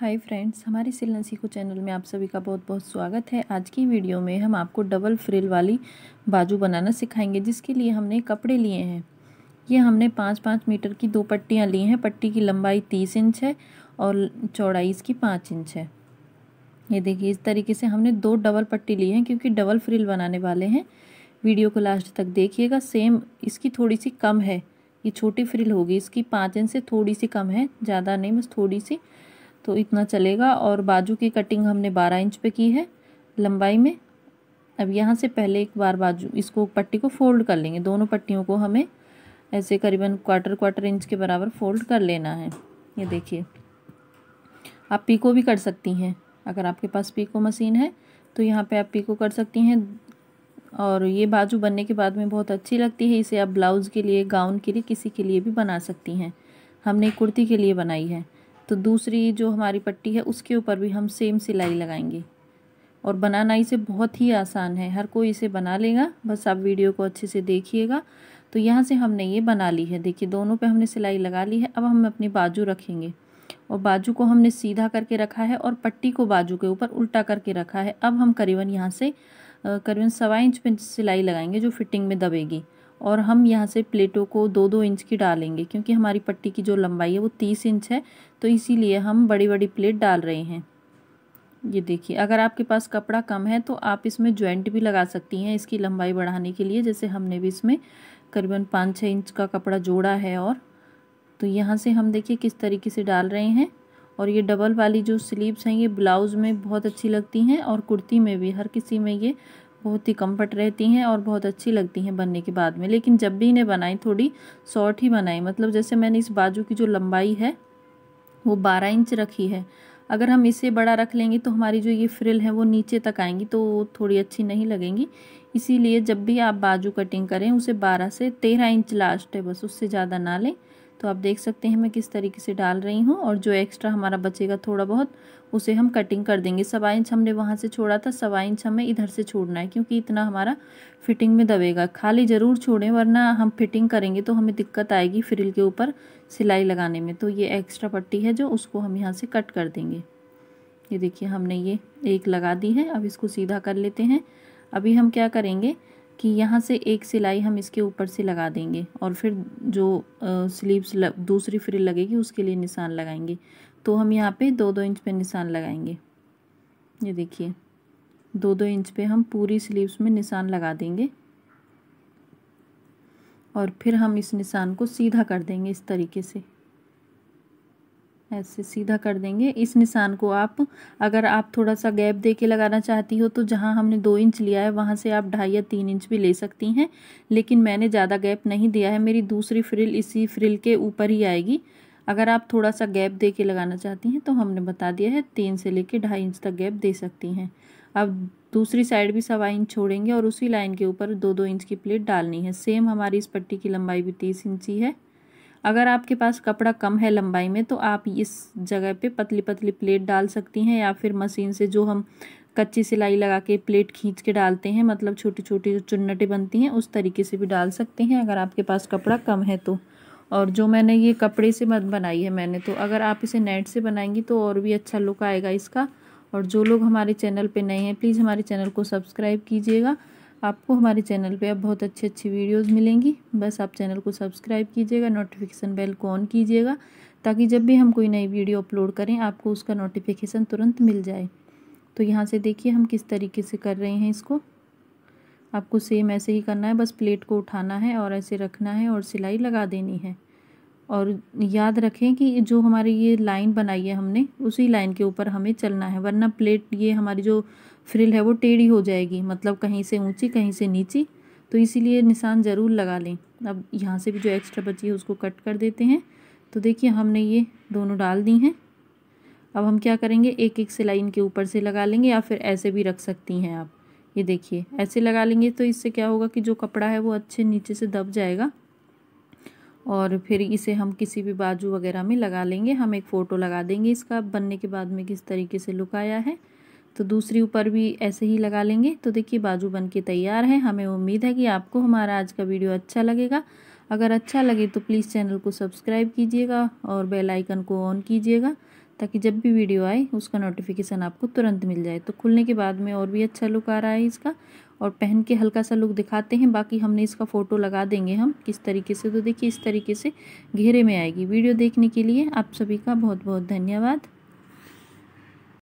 hi friends हमारे सिलन सीखो channel में आप सभी का बहुत बहुत स्वागत है आज की वीडियो में हम आपको डबल फ्रिल वाली बाजू बनाना सिखाएंगे जिसके लिए हमने कपड़े लिए हैं ये हमने पाँच पाँच मीटर की दो पट्टियाँ ली हैं पट्टी की लंबाई तीस इंच है और चौड़ाई इसकी पाँच इंच है ये देखिए इस तरीके से हमने दो डबल पट्टी ली है क्योंकि डबल फ्रिल बनाने वाले हैं वीडियो को लास्ट तक देखिएगा सेम इसकी थोड़ी सी कम है ये छोटी फ्रिल होगी इसकी पाँच इंच से थोड़ी सी कम है ज़्यादा नहीं बस थोड़ी सी तो इतना चलेगा और बाजू की कटिंग हमने बारह इंच पे की है लंबाई में अब यहाँ से पहले एक बार बाजू इसको पट्टी को फोल्ड कर लेंगे दोनों पट्टियों को हमें ऐसे करीबन क्वार्टर क्वार्टर इंच के बराबर फोल्ड कर लेना है ये देखिए आप पीको भी कर सकती हैं अगर आपके पास पीको मशीन है तो यहाँ पे आप पीको कर सकती हैं और ये बाजू बनने के बाद में बहुत अच्छी लगती है इसे आप ब्लाउज़ के लिए गाउन के लिए किसी के लिए भी बना सकती हैं हमने कुर्ती के लिए बनाई है तो दूसरी जो हमारी पट्टी है उसके ऊपर भी हम सेम सिलाई लगाएंगे और बनाना इसे बहुत ही आसान है हर कोई इसे बना लेगा बस आप वीडियो को अच्छे से देखिएगा तो यहाँ से हमने ये बना ली है देखिए दोनों पे हमने सिलाई लगा ली है अब हम अपनी बाजू रखेंगे और बाजू को हमने सीधा करके रखा है और पट्टी को बाजू के ऊपर उल्टा करके रखा है अब हम करीबन यहाँ से करीबन सवा इंच पे सिलाई लगाएंगे जो फिटिंग में दबेगी और हम यहाँ से प्लेटों को दो दो इंच की डालेंगे क्योंकि हमारी पट्टी की जो लंबाई है वो तीस इंच है तो इसीलिए हम बड़ी बड़ी प्लेट डाल रहे हैं ये देखिए अगर आपके पास कपड़ा कम है तो आप इसमें ज्वाइंट भी लगा सकती हैं इसकी लंबाई बढ़ाने के लिए जैसे हमने भी इसमें करीबन पाँच छः इंच का कपड़ा जोड़ा है और तो यहाँ से हम देखिए किस तरीके से डाल रहे हैं और ये डबल वाली जो स्लीव्स हैं ये ब्लाउज़ में बहुत अच्छी लगती हैं और कुर्ती में भी हर किसी में ये बहुत ही कम्फर्ट रहती हैं और बहुत अच्छी लगती हैं बनने के बाद में लेकिन जब भी इन्हें बनाई थोड़ी शॉर्ट ही बनाई मतलब जैसे मैंने इस बाजू की जो लंबाई है वो बारह इंच रखी है अगर हम इसे बड़ा रख लेंगे तो हमारी जो ये फ्रिल है वो नीचे तक आएंगी तो वो थोड़ी अच्छी नहीं लगेंगी इसीलिए जब भी आप बाजू कटिंग करें उसे बारह से तेरह इंच लास्ट है बस उससे ज़्यादा ना लें तो आप देख सकते हैं मैं किस तरीके से डाल रही हूँ और जो एक्स्ट्रा हमारा बचेगा थोड़ा बहुत उसे हम कटिंग कर देंगे सवा इंच हमने वहाँ से छोड़ा था सवा इंच हमें इधर से छोड़ना है क्योंकि इतना हमारा फिटिंग में दबेगा खाली ज़रूर छोड़ें वरना हम फिटिंग करेंगे तो हमें दिक्कत आएगी फ्रिल के ऊपर सिलाई लगाने में तो ये एक्स्ट्रा पट्टी है जो उसको हम यहाँ से कट कर देंगे ये देखिए हमने ये एक लगा दी है अब इसको सीधा कर लेते हैं अभी हम क्या करेंगे कि यहाँ से एक सिलाई हम इसके ऊपर से लगा देंगे और फिर जो स्लीव्स दूसरी फ्रिल लगेगी उसके लिए निशान लगाएंगे तो हम यहाँ पे दो दो इंच पे निशान लगाएंगे ये देखिए दो दो इंच पे हम पूरी स्लीव्स में निशान लगा देंगे और फिर हम इस निशान को सीधा कर देंगे इस तरीके से ऐसे सीधा कर देंगे इस निशान को आप अगर आप थोड़ा सा गैप दे के लगाना चाहती हो तो जहाँ हमने दो इंच लिया है वहाँ से आप ढाई या तीन इंच भी ले सकती हैं लेकिन मैंने ज़्यादा गैप नहीं दिया है मेरी दूसरी फ्रिल इसी फ्रिल के ऊपर ही आएगी अगर आप थोड़ा सा गैप दे के लगाना चाहती हैं तो हमने बता दिया है तीन से लेके ढाई इंच तक गैप दे सकती हैं अब दूसरी साइड भी सवा इंच छोड़ेंगे और उसी लाइन के ऊपर दो दो इंच की प्लेट डालनी है सेम हमारी इस पट्टी की लंबाई भी तीस इंची है अगर आपके पास कपड़ा कम है लंबाई में तो आप इस जगह पे पतली पतली प्लेट डाल सकती हैं या फिर मशीन से जो हम कच्ची सिलाई लगा के प्लेट खींच के डालते हैं मतलब छोटी छोटी जो चुन्नटें बनती हैं उस तरीके से भी डाल सकते हैं अगर आपके पास कपड़ा कम है तो और जो मैंने ये कपड़े से मत बनाई है मैंने तो अगर आप इसे नेट से बनाएंगी तो और भी अच्छा लुक आएगा इसका और जो लोग हमारे चैनल पे नए हैं प्लीज़ हमारे चैनल को सब्सक्राइब कीजिएगा आपको हमारे चैनल पे अब बहुत अच्छी अच्छी वीडियोस मिलेंगी बस आप चैनल को सब्सक्राइब कीजिएगा नोटिफिकेशन बेल को ऑन कीजिएगा ताकि जब भी हम कोई नई वीडियो अपलोड करें आपको उसका नोटिफिकेशन तुरंत मिल जाए तो यहाँ से देखिए हम किस तरीके से कर रहे हैं इसको आपको सेम ऐसे ही करना है बस प्लेट को उठाना है और ऐसे रखना है और सिलाई लगा देनी है और याद रखें कि जो हमारी ये लाइन बनाई है हमने उसी लाइन के ऊपर हमें चलना है वरना प्लेट ये हमारी जो फ्रिल है वो टेढ़ी हो जाएगी मतलब कहीं से ऊंची कहीं से नीची तो इसीलिए निशान ज़रूर लगा लें अब यहाँ से भी जो एक्स्ट्रा बची है उसको कट कर देते हैं तो देखिए हमने ये दोनों डाल दी हैं अब हम क्या करेंगे एक एक सिलाई इनके ऊपर से लगा लेंगे या फिर ऐसे भी रख सकती हैं आप ये देखिए ऐसे लगा लेंगे तो इससे क्या होगा कि जो कपड़ा है वो अच्छे नीचे से दब जाएगा और फिर इसे हम किसी भी बाजू वगैरह में लगा लेंगे हम एक फ़ोटो लगा देंगे इसका बनने के बाद में किस तरीके से लुक आया है तो दूसरी ऊपर भी ऐसे ही लगा लेंगे तो देखिए बाजू बन के तैयार है हमें उम्मीद है कि आपको हमारा आज का वीडियो अच्छा लगेगा अगर अच्छा लगे तो प्लीज़ चैनल को सब्सक्राइब कीजिएगा और बेलाइकन को ऑन कीजिएगा ताकि जब भी वीडियो आए उसका नोटिफिकेशन आपको तुरंत मिल जाए तो खुलने के बाद में और भी अच्छा लुक आ रहा है इसका और पहन के हल्का सा लुक दिखाते हैं बाकी हमने इसका फ़ोटो लगा देंगे हम किस तरीके से तो देखिए इस तरीके से घेरे में आएगी वीडियो देखने के लिए आप सभी का बहुत बहुत धन्यवाद